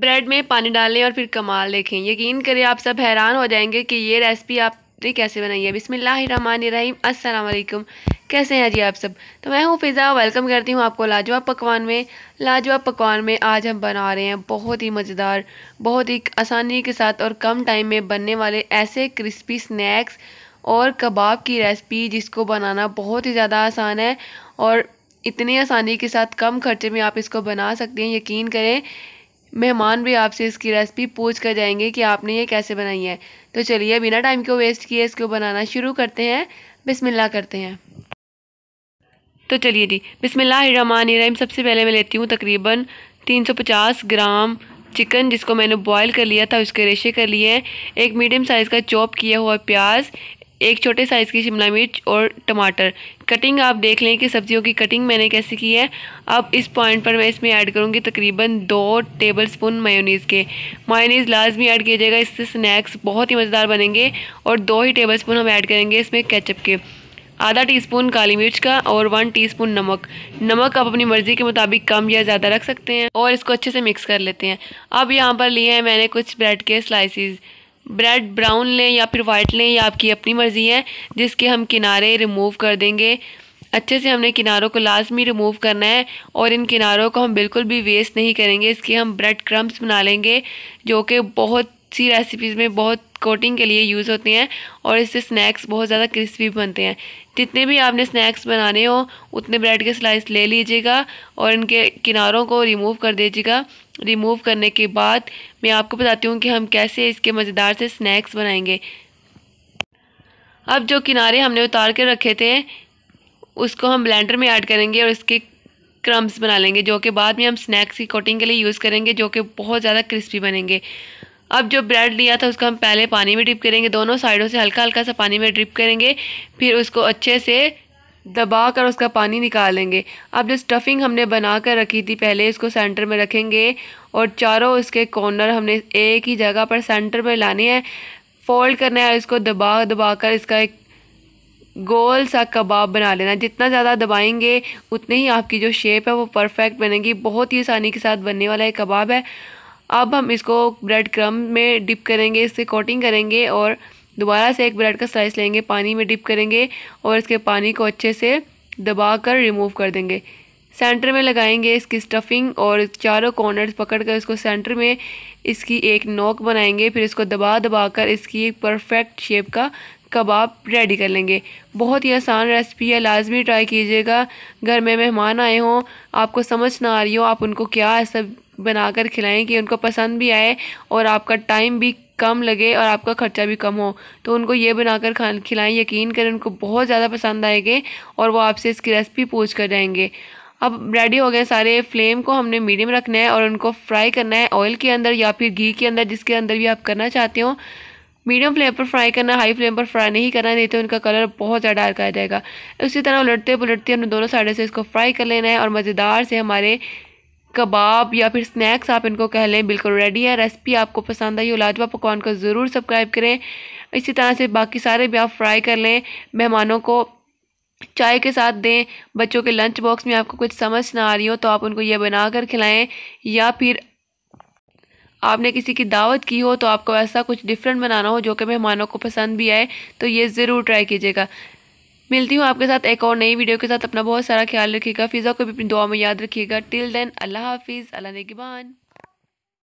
bread में पानी डालें और फिर कमाल देखें यकीन करें आप सब हैरान हो जाएंगे कि ये रेसिपी आपने कैसे बनाई है बिसमीम असलकम कैसे हैं जी आप सब तो मैं हूँ फ़िज़ा वेलकम करती हूँ आपको लाजवाब पकवान में लाजवाब पकवान में आज हम बना रहे हैं बहुत ही मज़ेदार बहुत ही आसानी के साथ और कम टाइम में बनने वाले ऐसे क्रिस्पी स्नैक्स और कबाब की रेसिपी जिसको बनाना बहुत ही ज़्यादा आसान है और इतनी आसानी के साथ कम खर्चे में आप इसको बना सकते हैं यकीन करें मेहमान भी आपसे इसकी रेसिपी पूछ कर जाएंगे कि आपने ये कैसे बनाई है तो चलिए बिना टाइम को वेस्ट किए इसको बनाना शुरू करते हैं बिस्मिल्लाह करते हैं तो चलिए जी बिसमीम सबसे पहले मैं लेती हूँ तकरीबन 350 ग्राम चिकन जिसको मैंने बॉईल कर लिया था उसके रेशे कर लिए हैं एक मीडियम साइज़ का चॉप किया हुआ प्याज एक छोटे साइज़ की शिमला मिर्च और टमाटर कटिंग आप देख लें कि सब्जियों की कटिंग मैंने कैसे की है अब इस पॉइंट पर मैं इसमें ऐड करूँगी तकरीबन दो टेबल स्पून मायोनीज़ के मायोनीज़ लाजमी ऐड किया जाएगा इससे स्नैक्स बहुत ही मज़ेदार बनेंगे और दो ही टेबल स्पून हम ऐड करेंगे इसमें केचप के आधा टीस्पून काली मिर्च का और वन टीस्पून नमक नमक आप अपनी मर्ज़ी के मुताबिक कम या ज़्यादा रख सकते हैं और इसको अच्छे से मिक्स कर लेते हैं अब यहाँ पर लिए हैं मैंने कुछ ब्रेड के स्लाइसिस ब्रेड ब्राउन लें या फिर वाइट लें या आपकी अपनी मर्ज़ी है जिसके हम किनारे रिमूव कर देंगे अच्छे से हमने किनारों को लाजमी रिमूव करना है और इन किनारों को हम बिल्कुल भी वेस्ट नहीं करेंगे इसके हम ब्रेड क्रम्स बना लेंगे जो कि बहुत सी रेसिपीज़ में बहुत कोटिंग के लिए यूज़ होते हैं और इससे स्नैक्स बहुत ज़्यादा क्रिस्पी बनते हैं जितने भी आपने स्नैक्स बनाने हो उतने ब्रेड के स्लाइस ले लीजिएगा और इनके किनारों को रिमूव कर दीजिएगा रिमूव करने के बाद मैं आपको बताती हूँ कि हम कैसे इसके मज़ेदार से स्नैक्स बनाएंगे अब जो किनारे हमने उतार कर रखे थे उसको हम ब्लेंडर में ऐड करेंगे और इसके क्रम्स बना लेंगे जो कि बाद में हम स्नैक्स की कोटिंग के लिए यूज़ करेंगे जो कि बहुत ज़्यादा क्रिस्पी बनेंगे अब जो ब्रेड लिया था उसको हम पहले पानी में डिप करेंगे दोनों साइडों से हल्का हल्का सा पानी में ड्रिप करेंगे फिर उसको अच्छे से दबा कर उसका पानी निकालेंगे अब जो स्टफिंग हमने बना कर रखी थी पहले इसको सेंटर में रखेंगे और चारों इसके कॉर्नर हमने एक ही जगह पर सेंटर में लाने हैं फोल्ड करना है इसको दबा दबा कर इसका एक गोल सा कबाब बना लेना जितना ज़्यादा दबाएंगे उतनी ही आपकी जो शेप है वो परफेक्ट बनेगी बहुत ही आसानी के साथ बनने वाला एक कबाब है अब हम इसको ब्रेड क्रम में डिप करेंगे इससे कोटिंग करेंगे और दोबारा से एक ब्रेड का स्लाइस लेंगे पानी में डिप करेंगे और इसके पानी को अच्छे से दबा कर रिमूव कर देंगे सेंटर में लगाएंगे इसकी स्टफिंग और चारों कॉर्नर्स पकड़ कर इसको सेंटर में इसकी एक नोक बनाएंगे फिर इसको दबा दबा कर इसकी एक परफेक्ट शेप का कबाब रेडी कर लेंगे बहुत ही आसान रेसिपी है लाजमी ट्राई कीजिएगा घर में मेहमान आए हों आपको समझ ना आ रही हो आप उनको क्या ऐसा बनाकर खिलाएं कि उनको पसंद भी आए और आपका टाइम भी कम लगे और आपका ख़र्चा भी कम हो तो उनको ये बनाकर खा खिलाएँ यकीन करें उनको बहुत ज़्यादा पसंद आएंगे और वो आपसे इसकी रेसिपी पूछ कर जाएंगे अब रेडी हो गए सारे फ्लेम को हमने मीडियम रखना है और उनको फ्राई करना है ऑयल के अंदर या फिर घी के अंदर जिसके अंदर भी आप करना चाहते हो मीडियम फ्लेम पर फ्राई करना हाई फ्लेम पर फ्राई नहीं करना नहीं तो उनका कलर बहुत ज़्यादा डार्क आ जाएगा इसी तरह उलटते पुलटते हमने दोनों साइड से इसको फ्राई कर लेना है और मज़ेदार से हमारे कबाब या फिर स्नैक्स आप इनको कह लें बिल्कुल रेडी है रेसिपी आपको पसंद आई हो लाजवा पकवान को ज़रूर सब्सक्राइब करें इसी तरह से बाकी सारे भी आप फ्राई कर लें मेहमानों को चाय के साथ दें बच्चों के लंच बॉक्स में आपको कुछ समझ ना आ रही हो तो आप उनको ये बना कर खिलाएं या फिर आपने किसी की दावत की हो तो आपको ऐसा कुछ डिफरेंट बनाना हो जो कि मेहमानों को पसंद भी आए तो ये ज़रूर ट्राई कीजिएगा मिलती हूँ आपके साथ एक और नई वीडियो के साथ अपना बहुत सारा ख्याल रखिएगा फिज़ा को भी अपनी दुआ में याद रखिएगा टिल देन अल्लाह हाफिज़ अल्लाह नगबान